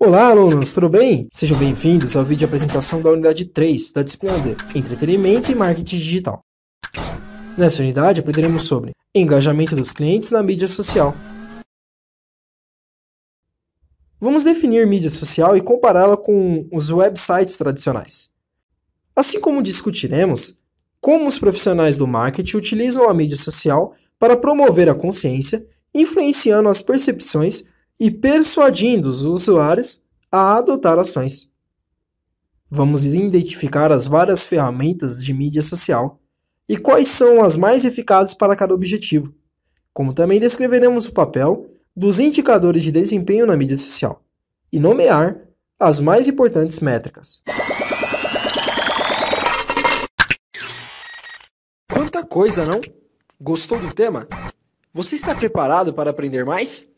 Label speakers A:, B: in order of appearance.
A: Olá, alunos, tudo bem? Sejam bem-vindos ao vídeo de apresentação da unidade 3 da disciplina D, Entretenimento e Marketing Digital. Nessa unidade aprenderemos sobre engajamento dos clientes na mídia social. Vamos definir mídia social e compará-la com os websites tradicionais. Assim como discutiremos como os profissionais do marketing utilizam a mídia social para promover a consciência, influenciando as percepções e persuadindo os usuários a adotar ações. Vamos identificar as várias ferramentas de mídia social e quais são as mais eficazes para cada objetivo, como também descreveremos o papel dos indicadores de desempenho na mídia social e nomear as mais importantes métricas. Quanta coisa, não? Gostou do tema?
B: Você está preparado para aprender mais?